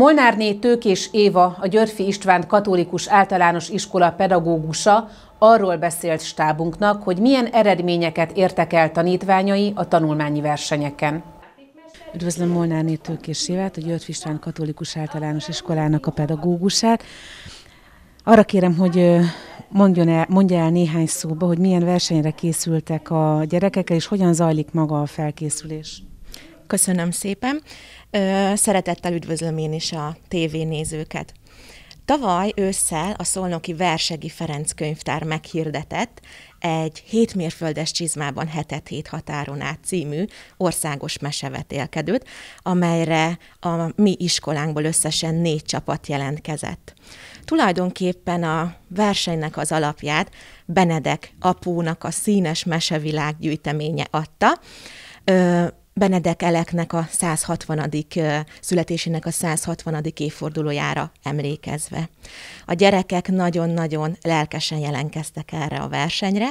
Molnárné és Éva, a Györfi István Katolikus Általános Iskola pedagógusa arról beszélt stábunknak, hogy milyen eredményeket értek el tanítványai a tanulmányi versenyeken. Üdvözlöm Molnárné és Évát, a Györfi István Katolikus Általános Iskolának a pedagógusát. Arra kérem, hogy mondjon el, mondja el néhány szóba, hogy milyen versenyre készültek a gyerekekkel, és hogyan zajlik maga a felkészülés. Köszönöm szépen. Szeretettel üdvözlöm én is a tévénézőket. Tavaly ősszel a Szolnoki Versegi Ferenc könyvtár meghirdetett egy hétmérföldes csizmában hetet hét határon át című országos mesevetélkedőt, amelyre a mi iskolánkból összesen négy csapat jelentkezett. Tulajdonképpen a versenynek az alapját Benedek apónak a színes mesevilág gyűjteménye adta, Benedek Eleknek a 160. születésének a 160. évfordulójára emlékezve. A gyerekek nagyon-nagyon lelkesen jelenkeztek erre a versenyre,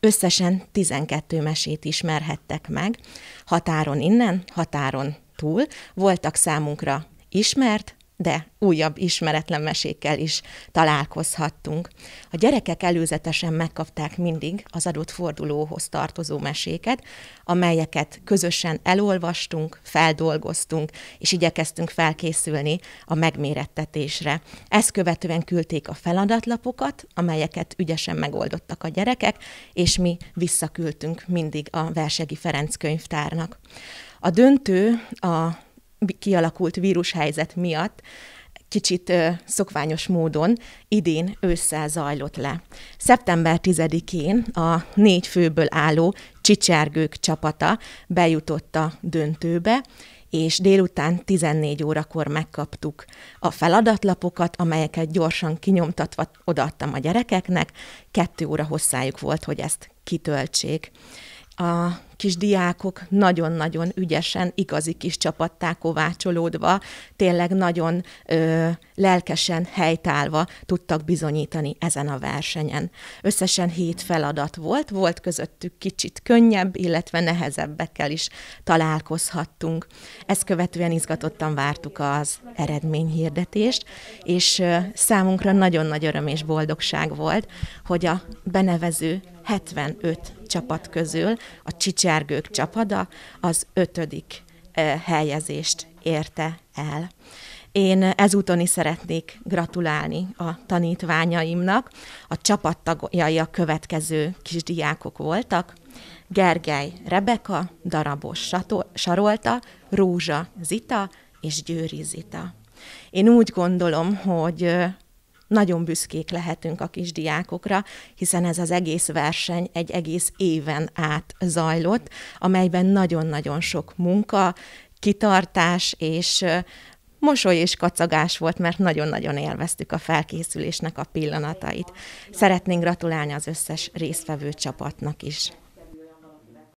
Összesen 12 mesét ismerhettek meg, határon innen, határon túl. Voltak számunkra ismert, de újabb ismeretlen mesékkel is találkozhattunk. A gyerekek előzetesen megkapták mindig az adott fordulóhoz tartozó meséket, amelyeket közösen elolvastunk, feldolgoztunk, és igyekeztünk felkészülni a megmérettetésre. Ezt követően küldték a feladatlapokat, amelyeket ügyesen megoldottak a gyerekek, és mi visszaküldtünk mindig a Versegi Ferenc könyvtárnak. A döntő a kialakult vírushelyzet miatt kicsit ö, szokványos módon idén ősszel zajlott le. Szeptember 10-én a négy főből álló csicsergők csapata bejutott a döntőbe, és délután 14 órakor megkaptuk a feladatlapokat, amelyeket gyorsan kinyomtatva odaadtam a gyerekeknek, kettő óra hosszájuk volt, hogy ezt kitöltsék. A kis diákok nagyon-nagyon ügyesen, igazi kis csapattá kovácsolódva, tényleg nagyon ö, lelkesen, helytálva tudtak bizonyítani ezen a versenyen. Összesen hét feladat volt, volt közöttük kicsit könnyebb, illetve nehezebbekkel is találkozhattunk. Ezt követően izgatottan vártuk az eredményhirdetést, és ö, számunkra nagyon nagy öröm és boldogság volt, hogy a benevező 75 csapat közül a Csicsi csergők csapada az ötödik helyezést érte el. Én ezúton is szeretnék gratulálni a tanítványaimnak. A csapattagjai a következő kisdiákok voltak. Gergely Rebeka, Darabos Sarolta, Rózsa Zita és Győri Zita. Én úgy gondolom, hogy nagyon büszkék lehetünk a kisdiákokra, hiszen ez az egész verseny egy egész éven át zajlott, amelyben nagyon-nagyon sok munka, kitartás és mosoly és kacagás volt, mert nagyon-nagyon élveztük a felkészülésnek a pillanatait. Szeretnénk gratulálni az összes résztvevő csapatnak is.